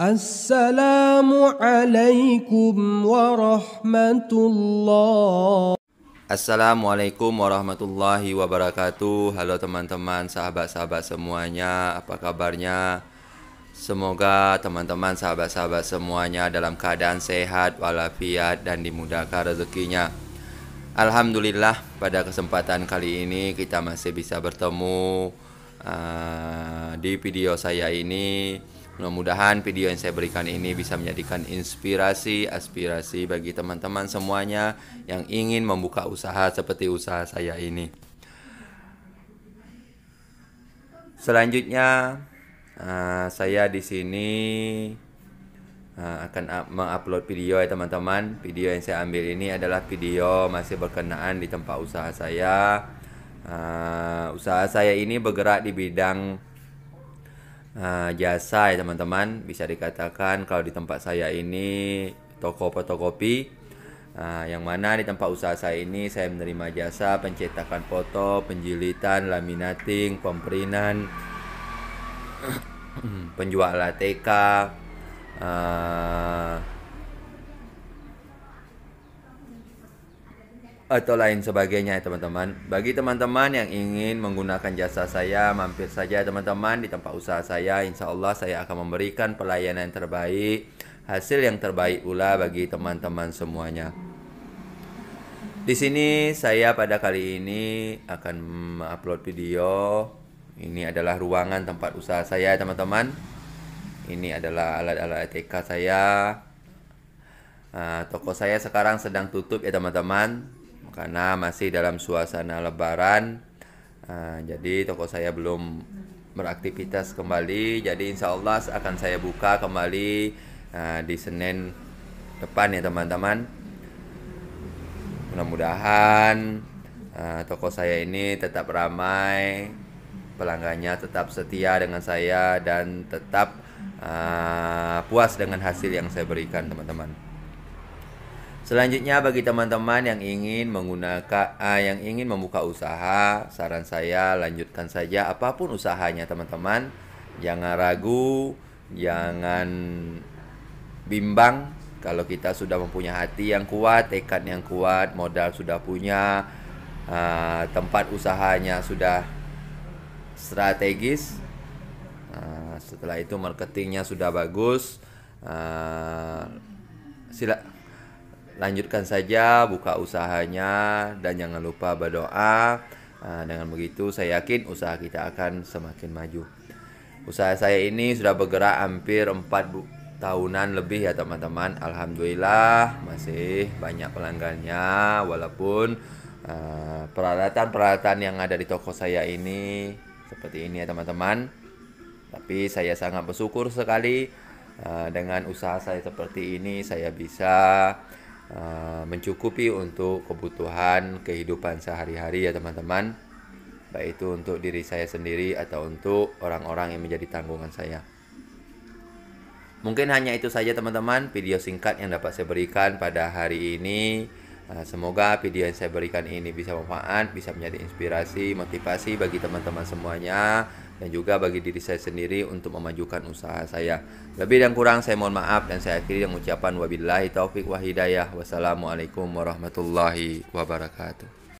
Assalamualaikum warahmatullahi Assalamualaikum warahmatullahi wabarakatuh Halo teman-teman, sahabat-sahabat semuanya Apa kabarnya? Semoga teman-teman, sahabat-sahabat semuanya Dalam keadaan sehat, walafiat, dan dimudahkan rezekinya Alhamdulillah pada kesempatan kali ini kita masih bisa bertemu uh, Di video saya ini Mudah-mudahan video yang saya berikan ini bisa menjadikan inspirasi, aspirasi bagi teman-teman semuanya yang ingin membuka usaha seperti usaha saya ini. Selanjutnya, eh, saya di sini eh, akan mengupload video ya teman-teman. Video yang saya ambil ini adalah video masih berkenaan di tempat usaha saya. Eh, usaha saya ini bergerak di bidang Ah, jasa ya teman-teman bisa dikatakan kalau di tempat saya ini toko fotokopi uh, yang mana di tempat usaha saya ini saya menerima jasa pencetakan foto penjilitan laminating pemprinan penjual LTK uh, ah, atau lain sebagainya ya, teman-teman. Bagi teman-teman yang ingin menggunakan jasa saya, mampir saja teman-teman di tempat usaha saya. Insya Allah saya akan memberikan pelayanan yang terbaik, hasil yang terbaik pula bagi teman-teman semuanya. Di sini saya pada kali ini akan upload video. Ini adalah ruangan tempat usaha saya teman-teman. Ini adalah alat-alat ETK saya. uh, toko saya sekarang sedang tutup ya teman-teman karena masih dalam suasana lebaran uh, jadi toko saya belum beraktivitas kembali jadi insya Allah akan saya buka kembali uh, di Senin depan ya teman-teman mudah-mudahan uh, toko saya ini tetap ramai pelanggannya tetap setia dengan saya dan tetap uh, puas dengan hasil yang saya berikan teman-teman Selanjutnya bagi teman-teman yang ingin menggunakan uh, yang ingin membuka usaha, saran saya lanjutkan saja apapun usahanya teman-teman. Jangan ragu, jangan bimbang kalau kita sudah mempunyai hati yang kuat, tekad yang kuat, modal sudah punya, uh, tempat usahanya sudah strategis. Uh, setelah itu marketingnya sudah bagus. Uh, sila lanjutkan saja buka usahanya dan jangan lupa berdoa. Ah, dengan begitu saya yakin usaha kita akan semakin maju. Usaha saya ini sudah bergerak hampir 4 tahunan lebih ya teman-teman. Alhamdulillah masih banyak pelanggannya walaupun ah, peralatan-peralatan yang ada di toko saya ini seperti ini ya teman-teman. Tapi saya sangat bersyukur sekali ah, dengan usaha saya seperti ini saya bisa Eh, mencukupi untuk kebutuhan kehidupan sehari-hari ya teman-teman baik itu untuk diri saya sendiri atau untuk orang-orang yang menjadi tanggungan saya mungkin hanya itu saja teman-teman video singkat yang dapat saya berikan pada hari ini eh, Semoga video yang saya berikan ini bisa bermanfaat, bisa menjadi inspirasi, motivasi bagi teman-teman semuanya dan juga bagi diri saya sendiri untuk memajukan usaha saya. Lebih dan kurang saya mohon maaf dan saya akhiri dengan ucapan wabillahi taufik wahidayah Wassalamualaikum warahmatullahi wabarakatuh.